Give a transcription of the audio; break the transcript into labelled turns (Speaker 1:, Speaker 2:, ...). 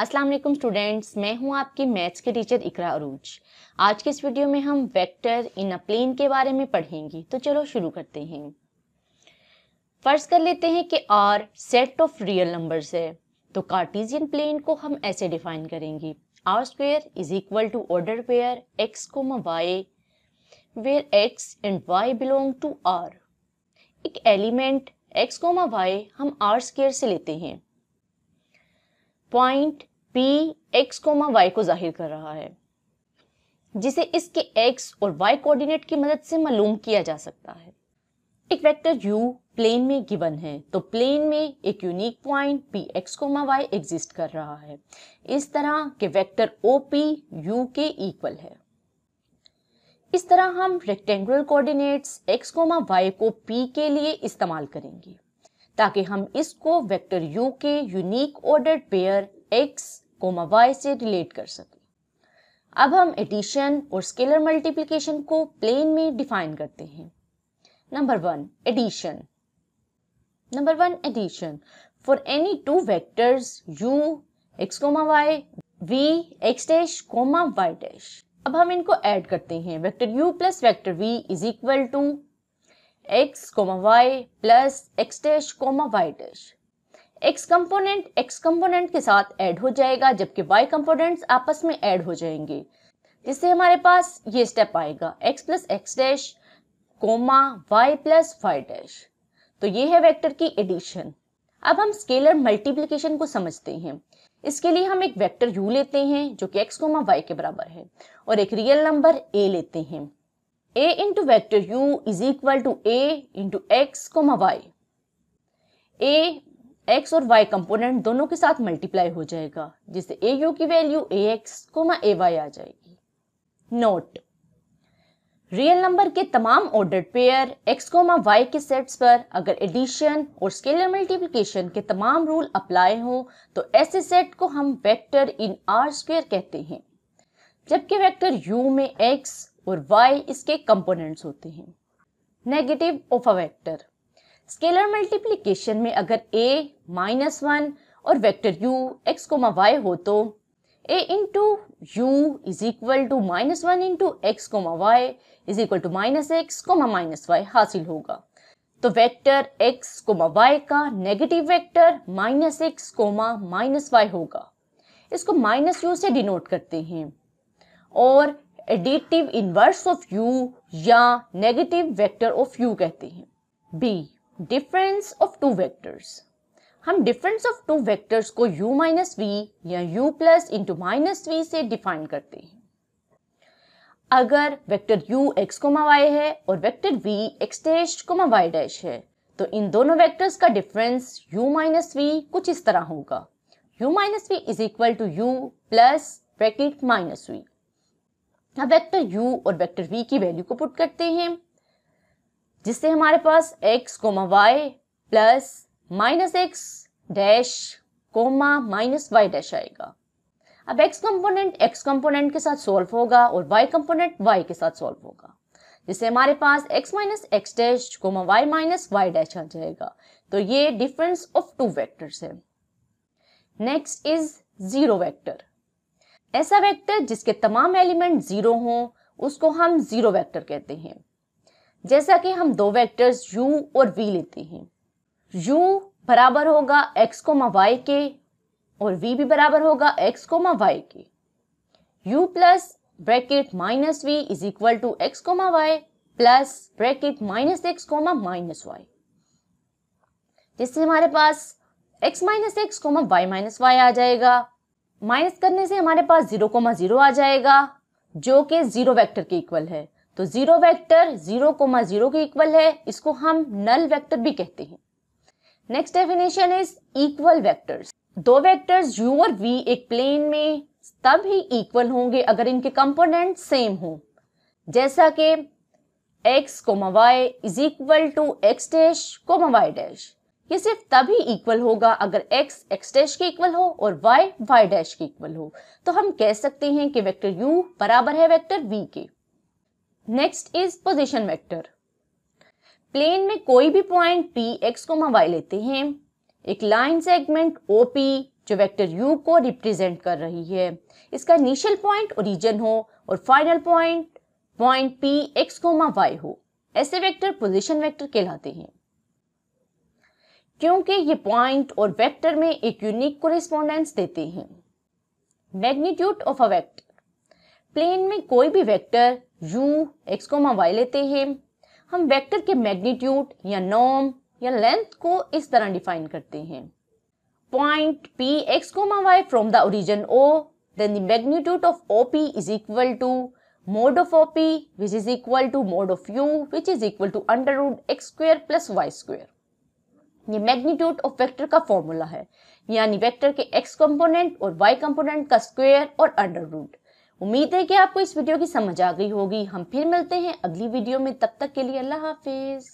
Speaker 1: अस्सलाम वालेकुम स्टूडेंट्स मैं हूं आपकी मैथ्स के टीचर इकरा अरूज आज के इस वीडियो में हम वेक्टर इन अ प्लेन के बारे में पढ़ेंगे तो चलो शुरू करते हैं फर्ज कर लेते हैं कि R set of real numbers है तो कार्टीजियन प्लेन को हम ऐसे डिफाइन करेंगे R square is equal to order where x को y where x and y belong to R एक एलिमेंट एक्स कोमा वाई हम आर स्क्वेयर से लेते हैं पॉइंट एक्स कोमा वाई को जाहिर कर रहा है जिसे इसके एक्स और वाई कोऑर्डिनेट की मदद से मालूम किया जा सकता है एक वेक्टर यू प्लेन में गिवन है तो प्लेन में एक unique point P x comma y exist कर रहा है इस तरह के वेक्टर पी यू के इक्वल है इस तरह हम रेक्टेंगुलर कोऑर्डिनेट्स कोमा वाई को पी के लिए इस्तेमाल करेंगे ताकि हम इसको वेक्टर यू के unique ordered pair x comma y से रिलेट कर सकें अब हम एडिशन और स्केलर मल्टीप्लिकेशन को प्लेन में डिफाइन करते हैं number one addition number one addition for any two vectors u x comma y v x dash comma y dash अब हम इनको ऐड करते हैं vector u plus vector v is equal to x, y plus x dash comma y dash x component x component के साथ add हो जाएगा जबकि y कंपोनेंट्स आपस में ऐड हो जाएंगे जिससे हमारे पास ये स्टेप आएगा x plus x dash comma y plus y dash तो ये है वेक्टर की एडिशन अब हम स्केलर मल्टीप्लिकेशन को समझते हैं इसके लिए हम एक वेक्टर u लेते हैं जो कि x, y के बराबर है और एक रियल नंबर a लेते हैं a into vector u is equal to a into x comma y a x और y कंपोनेंट दोनों के साथ मल्टीप्लाई हो जाएगा जिससे ए यू की value a x comma a y आ जाएगी नोट रियल नंबर के तमाम order pair x comma y के सेट्स पर अगर एडिशन और स्केलर मल्टीप्लिकेशन के तमाम रूल अप्लाई हो तो ऐसे सेट को हम वेक्टर इन आर स्क्वेयर कहते हैं जबकि वेक्टर u में x और वाई इसके कंपोनेंट्स होते हैं negative of a vector scalar multiplication में अगर ए माइनस वन और वेक्टर यू एक्स को y हो तो a into u is equal to minus one into x को y is equal to minus x को माइनस वाई हासिल होगा तो वेक्टर एक्स कोमा y का negative vector minus x comma minus y होगा इसको माइनस यू से denote करते हैं और एडिटिव इनवर्स ऑफ यू या नेगेटिव वेक्टर ऑफ यू कहते हैं b difference of two vectors हम डिफरेंस ऑफ टू वेक्टर्स को u माइनस वी या u plus into minus v से डिफाइन करते हैं अगर vector u x comma y है और vector v x dash comma y dash है तो इन दोनों वेक्टर्स का डिफरेंस u माइनस वी कुछ इस तरह होगा u minus v is equal to u plus bracket minus v अब वेक्टर u और वेक्टर v की वैल्यू को पुट करते हैं जिससे हमारे पास x comma y plus minus x dash comma minus y dash आएगा अब x कंपोनेंट x कंपोनेंट के साथ सॉल्व होगा और y कंपोनेंट y के साथ सॉल्व होगा जिससे हमारे पास x minus x dash comma y minus y dash आ जाएगा तो ये डिफरेंस ऑफ टू वैक्टर्स है नेक्स्ट इज जीरो वैक्टर ऐसा वेक्टर जिसके तमाम एलिमेंट जीरो हों उसको हम जीरो वेक्टर कहते हैं जैसा कि हम दो वेक्टर्स u और v लेते हैं u बराबर होगा x को वाई के और v भी बराबर होगा x को वाई के u plus bracket minus v is equal to x comma y plus bracket minus x comma minus y जिससे हमारे पास x minus x comma y minus y आ जाएगा माइनस करने से हमारे पास जीरो कोमा जीरो आ जाएगा जो कि जीरो वेक्टर के इक्वल है तो zero vector zero comma zero के इक्वल है इसको हम नल वेक्टर भी कहते हैं next definition is equal vectors दो वेक्टर्स यू और वी एक प्लेन में तब ही इक्वल होंगे अगर इनके कंपोनेंट सेम हो जैसा कि x, y is equal to x dash comma y dash ये सिर्फ तभी इक्वल होगा अगर x x डैश के इक्वल हो और y y डैश के इक्वल हो तो हम कह सकते हैं कि वेक्टर u बराबर है वेक्टर v के next is position vector plane में कोई भी पॉइंट p x को y लेते हैं एक लाइन सेगमेंट OP जो वेक्टर u को रिप्रेजेंट कर रही है इसका इनिशियल पॉइंट ओरिजिन हो और final point point p x y हो ऐसे वेक्टर पोजीशन वेक्टर कहलाते हैं क्योंकि ये पॉइंट और वेक्टर में एक यूनिक कोरिस्पोंडेंस देते हैं magnitude of a vector plane में कोई भी वेक्टर यू एक्स को वाई लेते हैं हम वेक्टर के मैग्नीट्यूड या नॉम या लेंथ को इस तरह डिफाइन करते हैं पॉइंट पी एक्स को y from the origin O then the magnitude of O is equal to mod of O P is equal to mod of u which is equal to under root x square plus y square ये magnitude of vector का formula है यानी vector के x component और y component का square और under root उम्मीद है कि आपको इस वीडियो की समझ आ गई होगी हम फिर मिलते हैं अगली वीडियो में तब तक के लिए अल्लाह हाफिज़